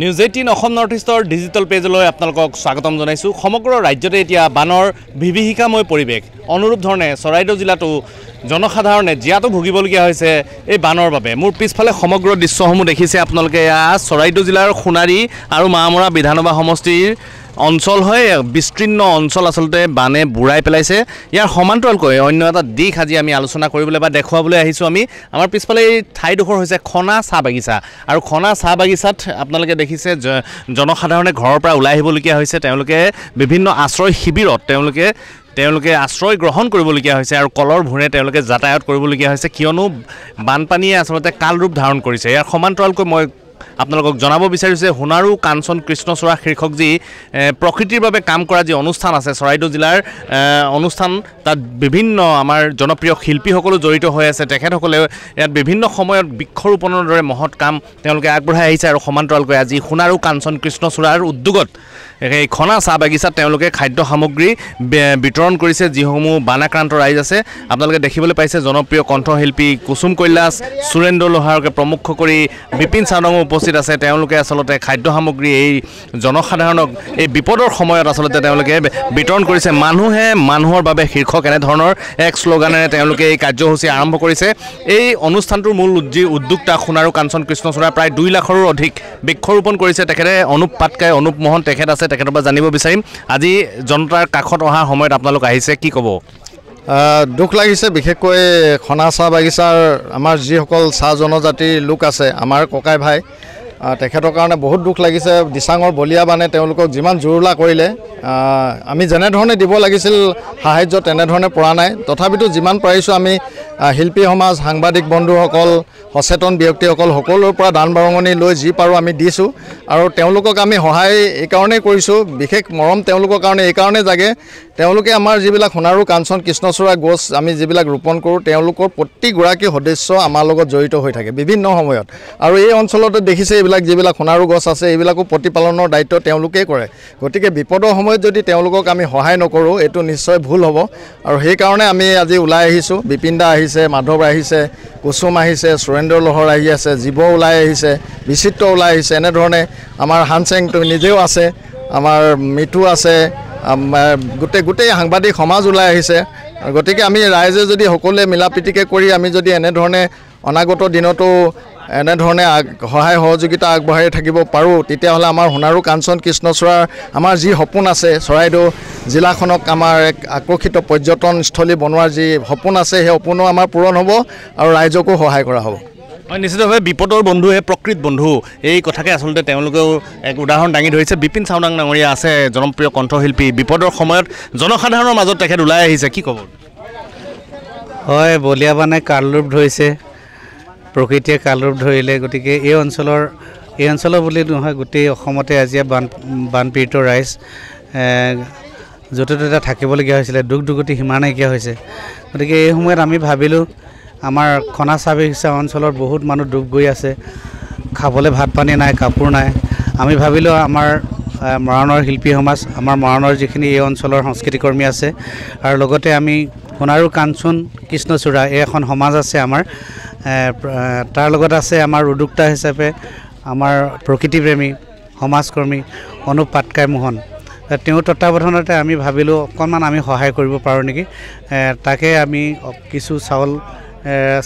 news eighteen Assam north ইষ্টৰ digital পেজলৈ আপোনালোকক স্বাগতম জনাইছোঁ সমগ্ৰ ৰাজ্যতে এতিয়া বানৰ বিভীষিকাময় পৰিৱেশ অনুৰূপ ধৰণে চৰাইদেউ জিলাতো জনসাধাৰণে জীয়াতো ভুগিবলগীয়া হৈছে এই বানৰ বাবে মোৰ পিছফালে সমগ্ৰ দৃশ্যসমূহ দেখিছে আপোনালোকে এয়া চৰাইদেউ জিলাৰ সোণাৰী আৰু মামৰা বিধানসভা সমষ্টিৰ অঞ্চল হয় বিস্তীৰ্ণ অঞ্চল আচলতে বানে বুৰাই পেলাইছে ইয়াৰ সমান্তৰালকৈ অন্য এটা দিশ আজি আমি আলোচনা কৰিবলৈ বা দেখুৱাবলৈ আহিছোঁ আমি আমাৰ পিছফালে এই ঠাইডোখৰ হৈছে খনা চাহ বাগিচা আৰু খনা চাহ বাগিচাত আপোনালোকে দেখিছে জনসাধাৰণে ঘৰৰ পৰা ওলাই আহিবলগীয়া হৈছে তেওঁলোকে বিভিন্ন আশ্ৰয় শিবিৰত তেওঁলোকে তেওঁলোকে আশ্ৰয় গ্ৰহণ কৰিবলগীয়া হৈছে আৰু কলৰ ভোৰে তেওঁলোকে যাতায়াত কৰিবলগীয়া হৈছে কিয়নো বানপানীয়ে আচলতে কাল ৰূপ ধাৰণ কৰিছে ইয়াৰ সমান্তৰালকৈ মই আপোনালোকক জনাব বিচাৰিছোঁ যে সোণাৰু কাঞ্চন কৃষ্ণচূড়া শীৰ্ষক যি প্ৰকৃতিৰ বাবে কাম কৰা যি অনুষ্ঠান আছে চৰাইদেউ জিলাৰ অনুষ্ঠান তাত বিভিন্ন আমাৰ জনপ্ৰিয় শিল্পীসকলো জড়িত হৈ আছে তেখেতসকলেও ইয়াত বিভিন্ন সময়ত বৃক্ষৰোপণৰ দৰে মহৎ কাম তেওঁলোকে আগবঢ়াই আহিছে আৰু সমান্তৰালকৈ আজি সোণাৰু কাঞ্চন কৃষ্ণচূড়াৰ উদ্যোগত সেই খনা চাহ বাগিচাত তেওঁলোকে খাদ্য সামগ্ৰী বিতৰণ কৰিছে যিসমূহ বানাক্ৰান্ত ৰাইজ আছে আপোনালোকে দেখিবলৈ পাইছে জনপ্ৰিয় কণ্ঠশিল্পী কুসুম কৈলাশ সুৰেন্দ্ৰ লোহাৰকে প্ৰমুখ্য কৰি বিপিন চাওদঙো উপস্থিত আছে তেওঁলোকে আচলতে খাদ্য সামগ্ৰী এই জনসাধাৰণক এই বিপদৰ সময়ত আচলতে তেওঁলোকে বিতৰণ কৰিছে মানুহে মানুহৰ বাবে শীৰ্ষক এনেধৰণৰ এক শ্লোগানেৰে তেওঁলোকে এই কাৰ্যসূচী আৰম্ভ কৰিছে এই অনুষ্ঠানটোৰ মূল যি উদ্যোক্তা সোণাৰু কাঞ্চন কৃষ্ণচূড়া প্ৰায় দুই লাখৰো অধিক বৃক্ষৰোপণ কৰিছে তেখেতে অনুপ পাটকাই অনুপ মোহন তেখেত আছে তেখেতৰ পৰা জানিব বিচাৰিম আজি জনতাৰ কাষত অহাৰ সময়ত আপোনালোক আহিছে কি ক'ব দুখ লাগিছে বিশেষকৈ খনা চাহ বাগিচাৰ আমাৰ যিসকল চাহ জনজাতিৰ লোক আছে আমাৰ ককাই ভাই তেখেতৰ কাৰণে বহুত দুখ লাগিছে দিচাঙৰ বলিয়া বানে তেওঁলোকক যিমান জুৰুলা কৰিলে আমি যেনেধৰণে দিব লাগিছিল সাহাৰ্য তেনেধৰণে পৰা নাই তথাপিতো যিমান পাৰিছোঁ আমি শিল্পী সমাজ সাংবাদিক বন্ধুসকল সচেতন ব্যক্তিসকল সকলোৰ পৰা দান বৰঙণি লৈ যি পাৰোঁ আমি দিছোঁ আৰু তেওঁলোকক আমি সহায় এইকাৰণেই কৰিছোঁ বিশেষ মৰম তেওঁলোকৰ কাৰণে এইকাৰণেই জাগে তেওঁলোকে আমাৰ যিবিলাক সোণাৰু কাঞ্চন কৃষ্ণচূড়া গছ আমি যিবিলাক ৰোপণ কৰোঁ তেওঁলোকৰ প্ৰতিগৰাকী সদস্য আমাৰ লগত জড়িত হৈ থাকে বিভিন্ন সময়ত আৰু এই অঞ্চলতে দেখিছে এইবিলাক যিবিলাক সোণাৰু গছ আছে এইবিলাকো প্ৰতিপালনৰ দায়িত্ব তেওঁলোকেই কৰে গতিকে বিপদৰ সময়ত যদি তেওঁলোকক আমি সহায় নকৰোঁ এইটো নিশ্চয় ভুল হ'ব আৰু সেইকাৰণে আমি আজি ওলাই আহিছোঁ বিপিনদা আহিছে মাধৱ আহিছে কুচুম আহিছে সুৰেন্দ্ৰ লহৰ আহি আছে জীৱ ওলাই আহিছে বিচিত্ৰ ওলাই আহিছে এনেধৰণে আমাৰ হানচেং নিজেও আছে আমাৰ মিঠু আছে গোটেই গোটেই সাংবাদিক সমাজ ওলাই আহিছে গতিকে আমি ৰাইজে যদি সকলোৱে মিলা প্ৰীতিকে কৰি আমি যদি এনেধৰণে অনাগত দিনতো এনেধৰণে আগ সহায় সহযোগিতা আগবঢ়াই থাকিব পাৰোঁ তেতিয়াহ'লে আমাৰ সোণাৰু কাঞ্চন কৃষ্ণচূড়াৰ আমাৰ যি সপোন আছে চৰাইদেউ জিলাখনক আমাৰ এক আকৰ্ষিত পৰ্যটনস্থলী বনোৱাৰ যি সপোন আছে সেই সপোনো আমাৰ পূৰণ হ'ব আৰু ৰাইজকো সহায় কৰা হ'ব হয় নিশ্চিতভাৱে বিপদৰ বন্ধুহে প্ৰকৃত বন্ধু এই কথাকে আচলতে তেওঁলোকেও এক উদাহৰণ দাঙি ধৰিছে বিপিন চাওনাং ডাঙৰীয়া আছে জনপ্ৰিয় কণ্ঠশিল্পী বিপদৰ সময়ত জনসাধাৰণৰ মাজত তেখেত ওলাই আহিছে কি ক'ব হয় বলিয়াবানে কাল ৰূপ ধৰিছে প্ৰকৃতিয়ে কালৰূপ ধৰিলে গতিকে এই অঞ্চলৰ এই অঞ্চলৰ বুলি নহয় গোটেই অসমতে আজি বান বানপীড়িত ৰাইজ য'তে ত'তে থাকিবলগীয়া হৈছিলে দুখ দুৰ্গতি সিমান নাইকিয়া হৈছে গতিকে এই সময়ত আমি ভাবিলোঁ আমাৰ খনা চাবিচা অঞ্চলৰ বহুত মানুহ ডুব গৈ আছে খাবলৈ ভাত পানী নাই কাপোৰ নাই আমি ভাবিলোঁ আমাৰ মৰাণৰ শিল্পী সমাজ আমাৰ মৰাণৰ যিখিনি এই অঞ্চলৰ সংস্কৃতিকৰ্মী আছে আৰু লগতে আমি সোণাৰু কাঞ্চন কৃষ্ণচূড়া এই এখন সমাজ আছে আমাৰ তাৰ লগত আছে আমাৰ উদ্যোক্তা হিচাপে আমাৰ প্ৰকৃতিপ্ৰেমী সমাজকৰ্মী অনুপ পাটকাই মোহন তেওঁৰ তত্বাৱধানতে আমি ভাবিলোঁ অকণমান আমি সহায় কৰিব পাৰোঁ নেকি তাকে আমি কিছু চাউল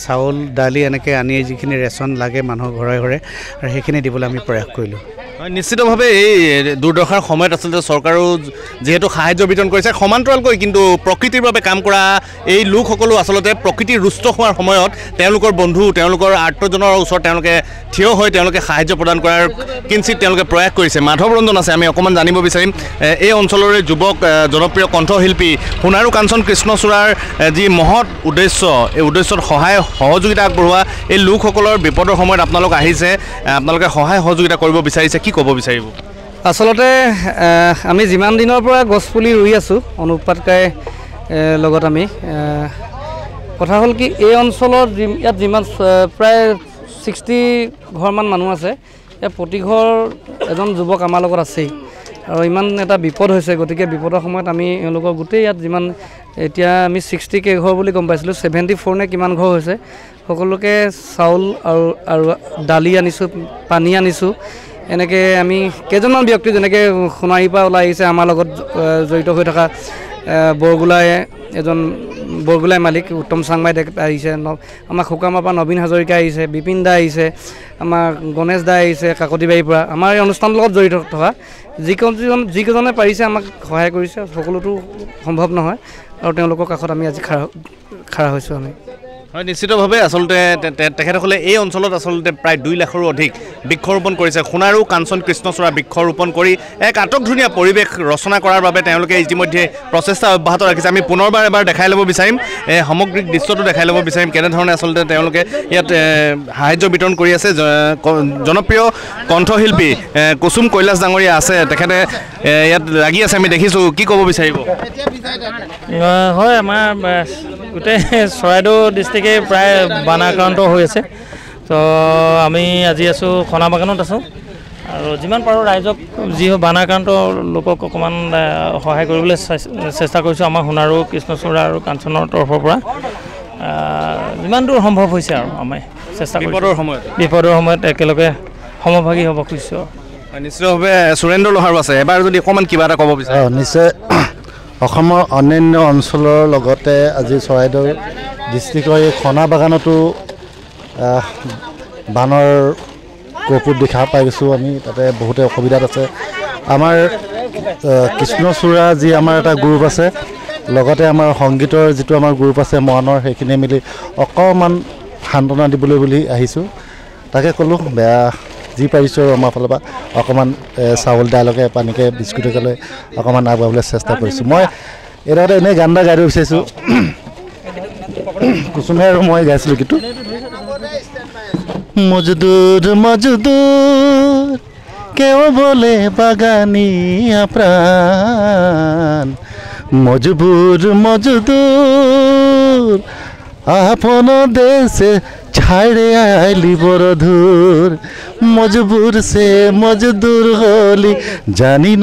চাউল দালি এনেকৈ আনি যিখিনি ৰেচন লাগে মানুহৰ ঘৰে ঘৰে সেইখিনি দিবলৈ আমি প্ৰয়াস কৰিলোঁ নিশ্চিতভাৱে এই দুৰ্দশাৰ সময়ত আচলতে চৰকাৰেও যিহেতু সাহাৰ্য বিতৰণ কৰিছে সমান্তৰালকৈ কিন্তু প্ৰকৃতিৰ বাবে কাম কৰা এই লোকসকলো আচলতে প্ৰকৃতি ৰুষ্ট হোৱাৰ সময়ত তেওঁলোকৰ বন্ধু তেওঁলোকৰ আৰ্তজনৰ ওচৰত তেওঁলোকে থিয় হৈ তেওঁলোকে সাহাৰ্য প্ৰদান কৰাৰ কিঞ্চিত তেওঁলোকে প্ৰয়াস কৰিছে মাধৱ ৰঞ্জন আছে আমি অকণমান জানিব বিচাৰিম এই অঞ্চলৰে যুৱক জনপ্ৰিয় কণ্ঠশিল্পী সোণাৰু কাঞ্চন কৃষ্ণচূড়াৰ যি মহৎ উদ্দেশ্য এই উদ্দেশ্যত সহায় সহযোগিতা আগবঢ়োৱা এই লোকসকলৰ বিপদৰ সময়ত আপোনালোক আহিছে আপোনালোকে সহায় সহযোগিতা কৰিব বিচাৰিছে কি কি ক'ব বিচাৰিব আচলতে আমি যিমান দিনৰ পৰা গছপুলি ৰুই আছোঁ অনুপ পাটকাই লগত আমি কথা হ'ল কি এই অঞ্চলত ইয়াত যিমান প্ৰায় ছিক্সটি ঘৰমান মানুহ আছে ইয়াত প্ৰতিঘৰ এজন যুৱক আমাৰ লগত আছেই আৰু ইমান এটা বিপদ হৈছে গতিকে বিপদৰ সময়ত আমি এওঁলোকৰ গোটেই ইয়াত যিমান এতিয়া আমি ছিক্সটি কেইঘৰ বুলি গম পাইছিলোঁ ছেভেণ্টি ফ'ৰ নে কিমান ঘৰ হৈছে সকলোকে চাউল আৰু আৰু দালি আনিছোঁ পানী আনিছোঁ এনেকৈ আমি কেইজনমান ব্যক্তি যেনেকৈ সোণাৰীৰ পৰা ওলাই আহিছে আমাৰ লগত জড়িত হৈ থকা বৰগোলাই এজন বৰগোলাই মালিক উত্তম চাংমাই আহিছে ন আমাৰ শুকামাৰ পৰা নবীন হাজৰিকা আহিছে বিপিন দা আহিছে আমাৰ গণেশ দা আহিছে কাকতিবাৰীৰ পৰা আমাৰ এই অনুষ্ঠানৰ লগত জড়িত থকা যিজন যিকেইজনে পাৰিছে আমাক সহায় কৰিছে সকলোতো সম্ভৱ নহয় আৰু তেওঁলোকৰ কাষত আমি আজি খাৰা খাৰা হৈছোঁ আমি হয় নিশ্চিতভাৱে আচলতে তেখেতসকলে এই অঞ্চলত আচলতে প্ৰায় দুই লাখৰো অধিক বৃক্ষৰোপণ কৰিছে সোণাৰু কাঞ্চন কৃষ্ণচূড়া বৃক্ষ ৰোপণ কৰি এক আটক ধুনীয়া পৰিৱেশ ৰচনা কৰাৰ বাবে তেওঁলোকে ইতিমধ্যে প্ৰচেষ্টা অব্যাহত ৰাখিছে আমি পুনৰবাৰ এবাৰ দেখাই ল'ব বিচাৰিম এই সামগ্ৰিক দৃশ্যটো দেখাই ল'ব বিচাৰিম কেনেধৰণে আচলতে তেওঁলোকে ইয়াত সাহায্য বিতৰণ কৰি আছে জনপ্ৰিয় কণ্ঠশিল্পী কুচুম কৈলাশ ডাঙৰীয়া আছে তেখেতে ইয়াত লাগি আছে আমি দেখিছোঁ কি ক'ব বিচাৰিব হয় আমাৰ গোটেই চৰাইদেউ ডিষ্ট্ৰিক্টেই প্ৰায় বান আক্ৰান্ত হৈ আছে তো আমি আজি আছোঁ খনা বাগানত আছোঁ আৰু যিমান পাৰোঁ ৰাইজক যি বান আক্ৰান্ত লোকক অকণমান সহায় কৰিবলৈ চেষ্টা কৰিছোঁ আমাৰ সোণাৰু কৃষ্ণচূড়া আৰু কাঞ্চনৰ তৰফৰ পৰা যিমান দূৰ সম্ভৱ হৈছে আৰু আমাৰ চেষ্টা বিপদৰ সময়ত বিপদৰ সময়ত একেলগে সমভাগী হ'ব খুজিছোঁ নিশ্চয়ভাৱে সুৰেন্দ্ৰ লোহাৰো আছে এবাৰ যদি অকণমান কিবা এটা ক'ব বিচাৰে নিশ্চয় অসমৰ অন্যান্য অঞ্চলৰ লগতে আজি চৰাইদেউ ডিষ্ট্ৰিক্টৰ এই খনা বাগানতো বানৰ কৌপুত দেখা পাই গৈছোঁ আমি তাতে বহুতে অসুবিধাত আছে আমাৰ কৃষ্ণচূড়া যি আমাৰ এটা গ্ৰুপ আছে লগতে আমাৰ সংগীতৰ যিটো আমাৰ গ্ৰুপ আছে মৰাণৰ সেইখিনি মিলি অকণমান সান্তনা দিবলৈ বুলি আহিছোঁ তাকে ক'লোঁ বেয়া যি পাৰিছোঁ আৰু আমাৰ ফালৰ পৰা অকণমান চাউল দাইলকে পানীকে বিস্কুটকে লৈ অকণমান আগবাঢ়িবলৈ চেষ্টা কৰিছোঁ মই এইডোখৰতে এনেই গান এটা গাই বিচাৰিছোঁ কুচুমে আৰু মই গাইছিলোঁ কিন্তু মজদুৰ মজদুৰ কেও বোলে বাগানিয়া প্ৰাণ মজবুৰ মজুদুৰ আপোন দেশ ছাড়ে আইলি বড় ধূর মজবুর সে মজদুর হলি জানি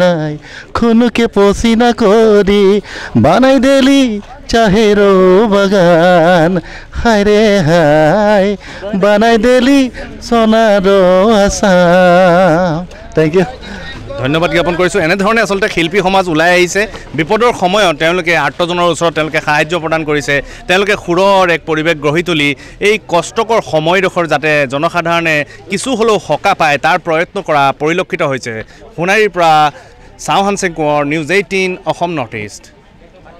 নাই খুনুকে পসিনা করি বানাই দেলি চাহের বাগান হায় রে হাই বানাই দেলি সোনার আসাম থ্যাংক ইউ ধন্যবাদ জ্ঞাপন কৰিছোঁ এনেধৰণে আচলতে শিল্পী সমাজ ওলাই আহিছে বিপদৰ সময়ত তেওঁলোকে আৰ্তজনৰ ওচৰত তেওঁলোকে সাহায্য প্ৰদান কৰিছে তেওঁলোকে সুৰৰ এক পৰিৱেশ গঢ়ি তুলি এই কষ্টকৰ সময়ডোখৰ যাতে জনসাধাৰণে কিছু হ'লেও সকাহ পায় তাৰ প্ৰয়ত্ন কৰা পৰিলক্ষিত হৈছে সোণাৰীৰ পৰা Chauhan Singh Konwar news eighteen Assam north east